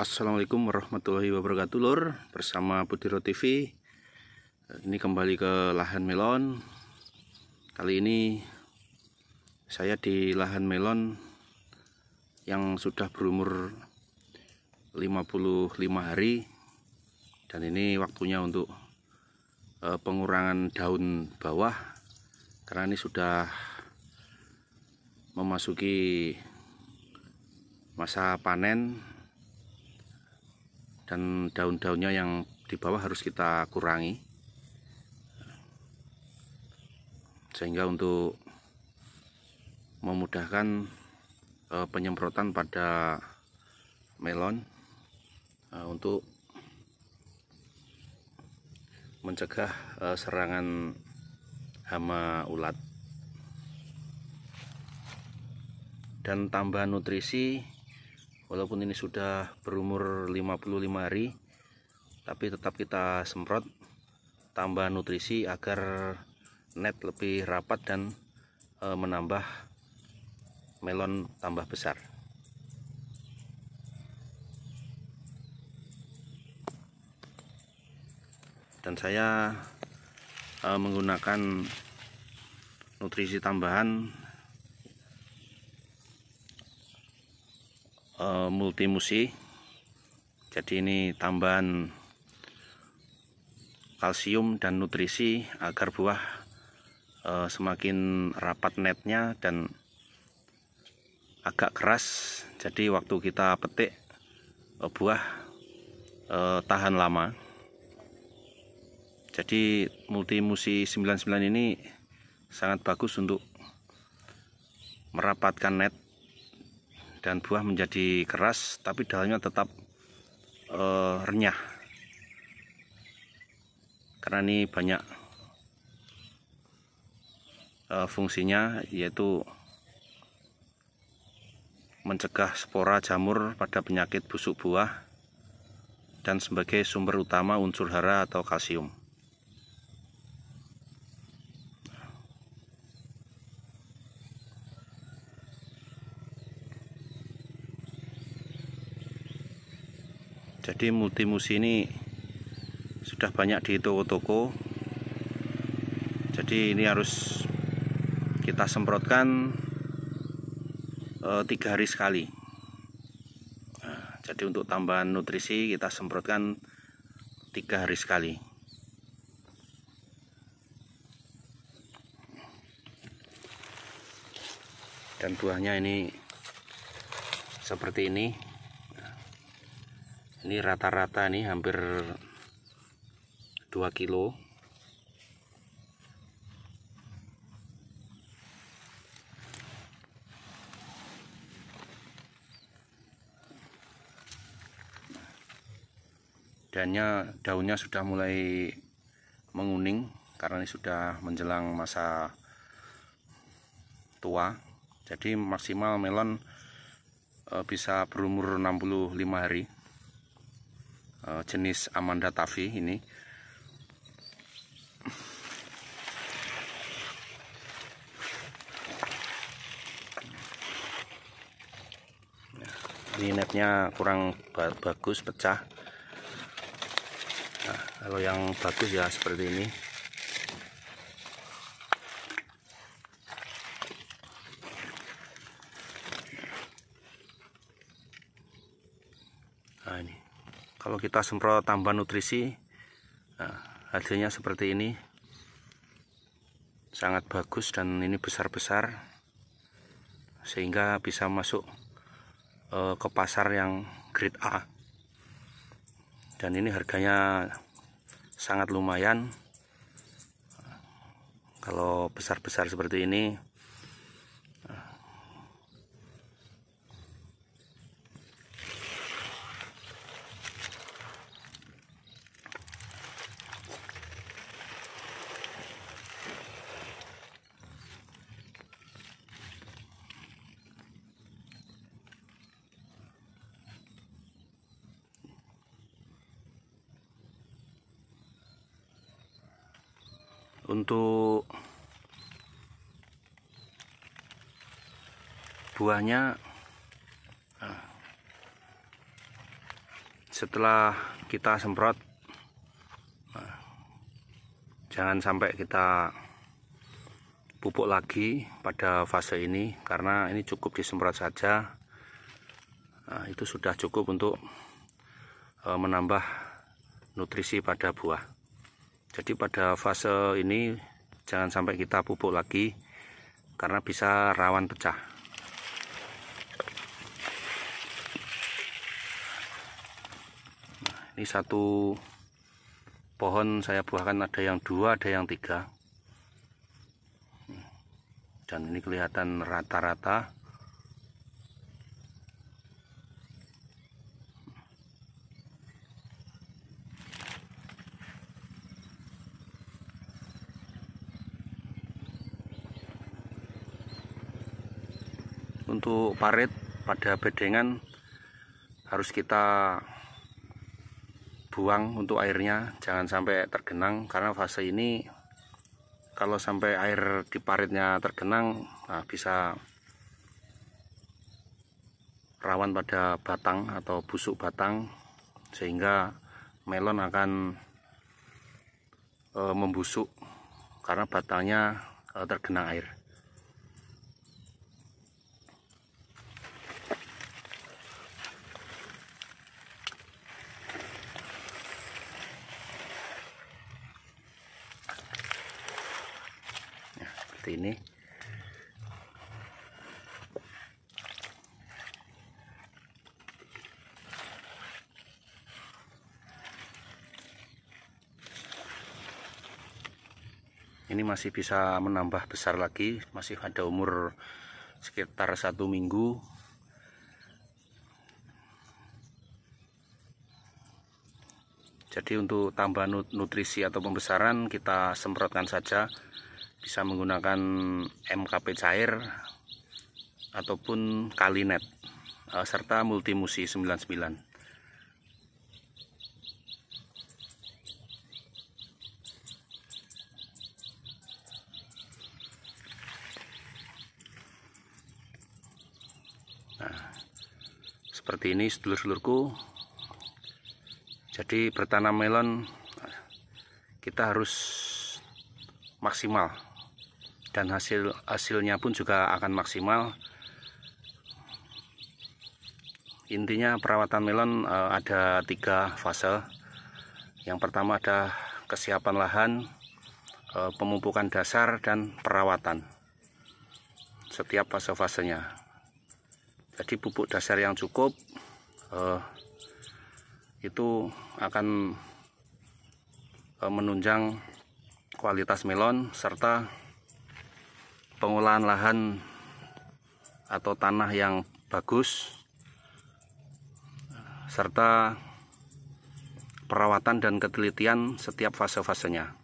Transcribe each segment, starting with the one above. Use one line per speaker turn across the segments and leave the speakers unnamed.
Assalamualaikum warahmatullahi wabarakatuh lor bersama Putiro TV eh, ini kembali ke lahan melon kali ini saya di lahan melon yang sudah berumur 55 hari dan ini waktunya untuk eh, pengurangan daun bawah karena ini sudah memasuki masa panen dan daun-daunnya yang di bawah harus kita kurangi sehingga untuk memudahkan eh, penyemprotan pada melon eh, untuk mencegah eh, serangan hama ulat dan tambah nutrisi walaupun ini sudah berumur 55 hari tapi tetap kita semprot tambah nutrisi agar net lebih rapat dan e, menambah melon tambah besar dan saya e, menggunakan nutrisi tambahan Eh, multi musi, jadi ini tambahan kalsium dan nutrisi agar buah eh, semakin rapat netnya dan agak keras jadi waktu kita petik eh, buah tahan lama jadi multi musi 99 ini sangat bagus untuk merapatkan net dan buah menjadi keras tapi daunnya tetap uh, renyah karena ini banyak uh, fungsinya yaitu mencegah spora jamur pada penyakit busuk buah dan sebagai sumber utama unsur hara atau kalsium. jadi multimusi ini sudah banyak di toko-toko jadi ini harus kita semprotkan eh, tiga hari sekali nah, jadi untuk tambahan nutrisi kita semprotkan tiga hari sekali dan buahnya ini seperti ini ini rata-rata nih hampir 2 kilo dannya daunnya sudah mulai menguning karena ini sudah menjelang masa tua jadi maksimal melon eh, bisa berumur 65 hari Eh, jenis Amanda Tavi ini ini netnya kurang bagus pecah nah, kalau yang bagus ya seperti ini kalau kita semprot tambahan nutrisi nah, hasilnya seperti ini sangat bagus dan ini besar-besar sehingga bisa masuk eh, ke pasar yang grade A dan ini harganya sangat lumayan kalau besar-besar seperti ini untuk buahnya nah, setelah kita semprot nah, jangan sampai kita pupuk lagi pada fase ini karena ini cukup disemprot saja nah, itu sudah cukup untuk eh, menambah nutrisi pada buah jadi pada fase ini jangan sampai kita pupuk lagi karena bisa rawan pecah nah, ini satu pohon saya buahkan ada yang dua ada yang tiga dan ini kelihatan rata-rata untuk parit pada bedengan harus kita buang untuk airnya jangan sampai tergenang karena fase ini kalau sampai air di paritnya tergenang nah bisa rawan pada batang atau busuk batang sehingga melon akan e, membusuk karena batangnya e, tergenang air seperti ini ini masih bisa menambah besar lagi masih ada umur sekitar satu minggu jadi untuk tambahan nutrisi atau pembesaran kita semprotkan saja bisa menggunakan MKP cair ataupun kalinet eh, serta multimusi 99 Nah, seperti ini sedulur-sedulurku. Jadi bertanam melon kita harus maksimal dan hasil hasilnya pun juga akan maksimal intinya perawatan melon eh, ada tiga fase yang pertama ada kesiapan lahan eh, pemupukan dasar dan perawatan setiap fase-fasenya jadi pupuk dasar yang cukup eh, itu akan menunjang kualitas melon serta pengolahan lahan atau tanah yang bagus serta perawatan dan ketelitian setiap fase-fasenya.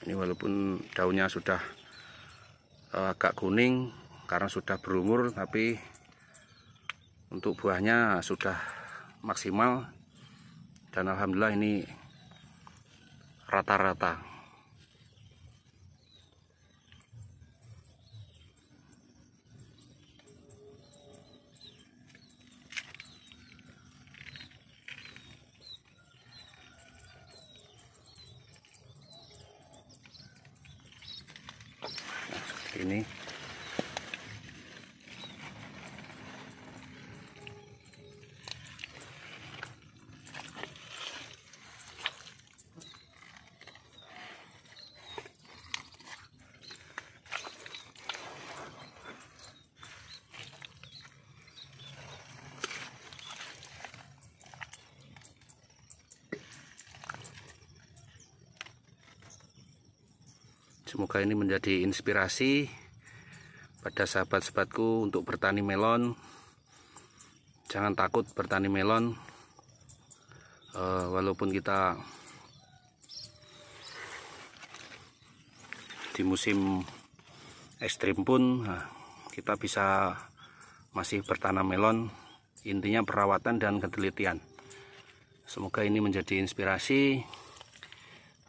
ini walaupun daunnya sudah eh, agak kuning karena sudah berumur tapi untuk buahnya sudah maksimal dan alhamdulillah ini rata-rata Semoga ini menjadi inspirasi pada sahabat-sahabatku untuk bertani melon. Jangan takut bertani melon, eh, walaupun kita di musim ekstrim pun eh, kita bisa masih bertanam melon. Intinya perawatan dan ketelitian. Semoga ini menjadi inspirasi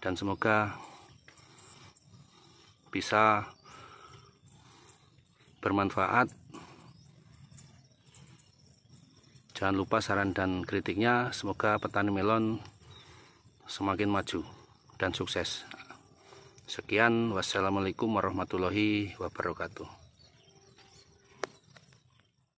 dan semoga bisa bermanfaat jangan lupa saran dan kritiknya semoga petani melon semakin maju dan sukses sekian wassalamualaikum warahmatullahi wabarakatuh